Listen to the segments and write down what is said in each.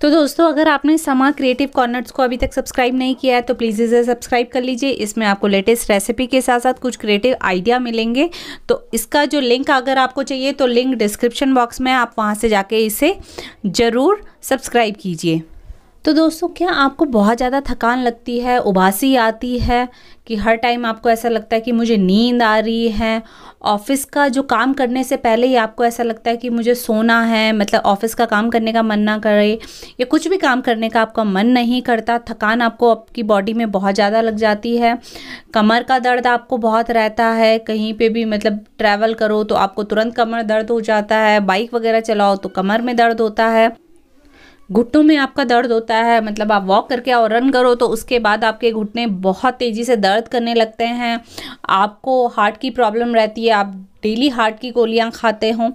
तो दोस्तों अगर आपने समा क्रिएटिव कॉर्नर्स को अभी तक सब्सक्राइब नहीं किया है तो प्लीज़ इसे सब्सक्राइब कर लीजिए इसमें आपको लेटेस्ट रेसिपी के साथ साथ कुछ क्रिएटिव आइडिया मिलेंगे तो इसका जो लिंक अगर आपको चाहिए तो लिंक डिस्क्रिप्शन बॉक्स में आप वहाँ से जाके इसे ज़रूर सब्सक्राइब कीजिए तो दोस्तों क्या आपको बहुत ज़्यादा थकान लगती है उबासी आती है कि हर टाइम आपको ऐसा लगता है कि मुझे नींद आ रही है ऑफ़िस का जो काम करने से पहले ही आपको ऐसा लगता है कि मुझे सोना है मतलब ऑफ़िस का काम करने का मन ना करे या कुछ भी काम करने का आपका मन नहीं करता थकान आपको आपकी बॉडी में बहुत ज़्यादा लग जाती है कमर का दर्द आपको बहुत रहता है कहीं पे भी मतलब ट्रैवल करो तो आपको तुरंत कमर दर्द हो जाता है बाइक वगैरह चलाओ तो कमर में दर्द होता है घुटनों में आपका दर्द होता है मतलब आप वॉक करके और रन करो तो उसके बाद आपके घुटने बहुत तेज़ी से दर्द करने लगते हैं आपको हार्ट की प्रॉब्लम रहती है आप डेली हार्ट की गोलियां खाते हो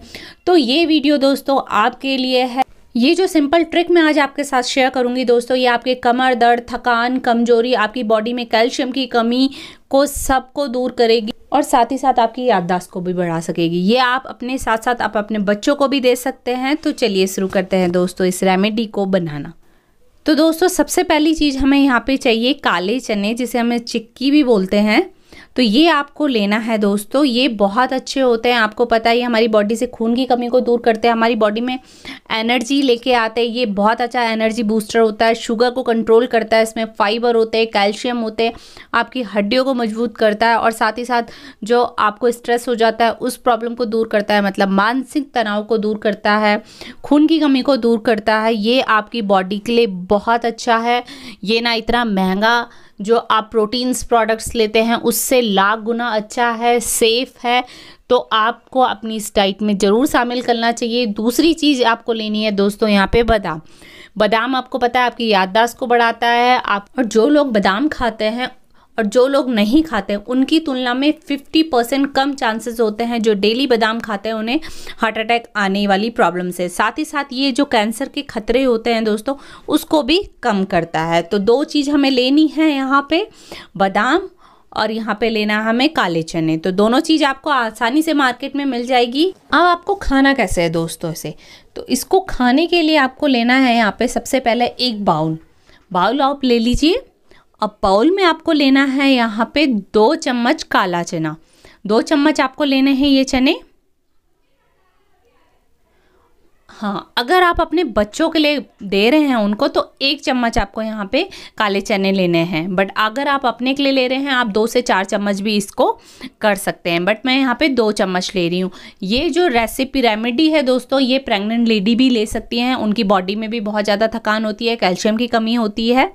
तो ये वीडियो दोस्तों आपके लिए है ये जो सिंपल ट्रिक मैं आज आपके साथ शेयर करूंगी दोस्तों ये आपके कमर दर्द थकान कमजोरी आपकी बॉडी में कैल्शियम की कमी को सबको दूर करेगी और साथ ही साथ आपकी याददाश्त को भी बढ़ा सकेगी ये आप अपने साथ साथ आप अपने बच्चों को भी दे सकते हैं तो चलिए शुरू करते हैं दोस्तों इस रेमेडी को बनाना तो दोस्तों सबसे पहली चीज़ हमें यहाँ पे चाहिए काले चने जिसे हमें चिक्की भी बोलते हैं तो ये आपको लेना है दोस्तों ये बहुत अच्छे होते हैं आपको पता ही हमारी बॉडी से खून की कमी को दूर करते हैं हमारी बॉडी में एनर्जी लेके आते हैं ये बहुत अच्छा एनर्जी बूस्टर होता है शुगर को कंट्रोल करता है इसमें फाइबर होते हैं कैल्शियम होते हैं आपकी हड्डियों को मजबूत करता है और साथ ही साथ जो आपको स्ट्रेस हो जाता है उस प्रॉब्लम को दूर करता है मतलब मानसिक तनाव को दूर करता है खून की कमी को दूर करता है ये आपकी बॉडी के लिए बहुत अच्छा है ये ना इतना महंगा जो आप प्रोटीन्स प्रोडक्ट्स लेते हैं उससे लाख गुना अच्छा है सेफ़ है तो आपको अपनी इस डाइट में ज़रूर शामिल करना चाहिए दूसरी चीज़ आपको लेनी है दोस्तों यहाँ पे बादाम बादाम आपको पता है आपकी याददाश्त को बढ़ाता है आप और जो लोग बादाम खाते हैं और जो लोग नहीं खाते उनकी तुलना में 50 परसेंट कम चांसेस होते हैं जो डेली बादाम खाते हैं उन्हें हार्ट अटैक आने वाली प्रॉब्लम से साथ ही साथ ये जो कैंसर के खतरे होते हैं दोस्तों उसको भी कम करता है तो दो चीज़ हमें लेनी है यहाँ पे बादाम और यहाँ पे लेना है हमें काले चने तो दोनों चीज़ आपको आसानी से मार्केट में मिल जाएगी अब आपको खाना कैसे है दोस्तों से तो इसको खाने के लिए आपको लेना है यहाँ पे सबसे पहले एक बाउल बाउल आप ले लीजिए अब बाउल में आपको लेना है यहाँ पे दो चम्मच काला चना दो चम्मच आपको लेने हैं ये चने हाँ अगर आप अपने बच्चों के लिए दे रहे हैं उनको तो एक चम्मच आपको यहाँ पे काले चने लेने हैं बट अगर आप अपने के लिए ले रहे हैं आप दो से चार चम्मच भी इसको कर सकते हैं बट मैं यहाँ पे दो चम्मच ले रही हूँ ये जो रेसिपी रेमेडी है दोस्तों ये प्रेग्नेंट लेडी भी ले सकती हैं उनकी बॉडी में भी बहुत ज़्यादा थकान होती है कैल्शियम की कमी होती है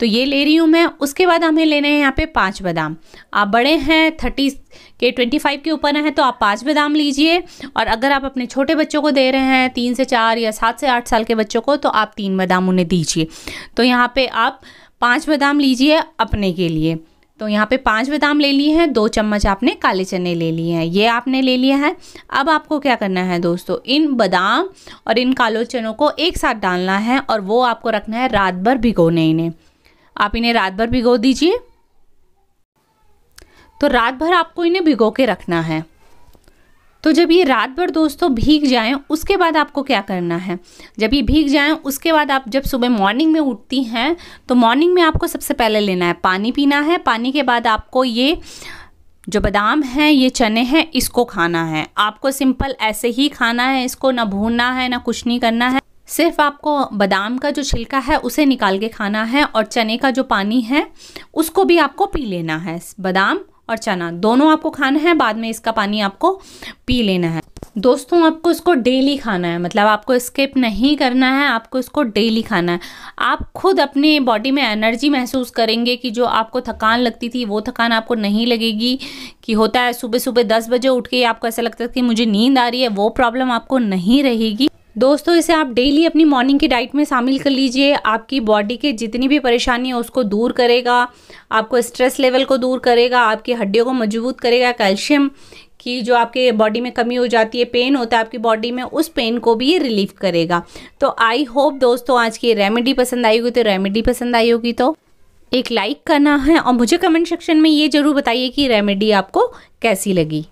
तो ये ले रही हूँ मैं उसके बाद हमें लेने हैं यहाँ पे पाँच बादाम आप बड़े हैं थर्टी के ट्वेंटी फाइव के ऊपर हैं तो आप पाँच बादाम लीजिए और अगर आप अपने छोटे बच्चों को दे रहे हैं तीन से चार या सात से आठ साल के बच्चों को तो आप तीन बादाम उन्हें दीजिए तो यहाँ पर आप पाँच बादाम लीजिए अपने के लिए तो यहाँ पे पांच बादाम ले लिए हैं दो चम्मच आपने काले चने ले लिए हैं ये आपने ले लिया है अब आपको क्या करना है दोस्तों इन बादाम और इन कालो चनों को एक साथ डालना है और वो आपको रखना है रात भर भिगोने इन्हें आप इन्हें रात भर भिगो दीजिए तो रात भर आपको इन्हें भिगो के रखना है तो जब ये रात भर दोस्तों भीग जाएं उसके बाद आपको क्या करना है जब ये भीग जाएं उसके बाद आप जब सुबह मॉर्निंग में उठती हैं तो मॉर्निंग में आपको सबसे पहले लेना है पानी पीना है पानी के बाद आपको ये जो बादाम हैं ये चने हैं इसको खाना है आपको सिंपल ऐसे ही खाना है इसको ना भूनना है ना कुछ नहीं करना है सिर्फ आपको बादाम का जो छिलका है उसे निकाल के खाना है और चने का जो पानी है उसको भी आपको पी लेना है बादाम और चना दोनों आपको खाना है बाद में इसका पानी आपको पी लेना है दोस्तों आपको इसको डेली खाना है मतलब आपको स्किप नहीं करना है आपको इसको डेली खाना है आप खुद अपने बॉडी में एनर्जी महसूस करेंगे कि जो आपको थकान लगती थी वो थकान आपको नहीं लगेगी कि होता है सुबह सुबह दस बजे उठ के आपको ऐसा लगता है कि मुझे नींद आ रही है वो प्रॉब्लम आपको नहीं रहेगी दोस्तों इसे आप डेली अपनी मॉर्निंग की डाइट में शामिल कर लीजिए आपकी बॉडी के जितनी भी परेशानी है उसको दूर करेगा आपको स्ट्रेस लेवल को दूर करेगा आपकी हड्डियों को मजबूत करेगा कैल्शियम की जो आपके बॉडी में कमी हो जाती है पेन होता है आपकी बॉडी में उस पेन को भी ये रिलीफ करेगा तो आई होप दोस्तों आज की रेमेडी पसंद आई होगी तो रेमेडी पसंद आई होगी तो एक लाइक करना है और मुझे कमेंट सेक्शन में ये ज़रूर बताइए कि रेमेडी आपको कैसी लगी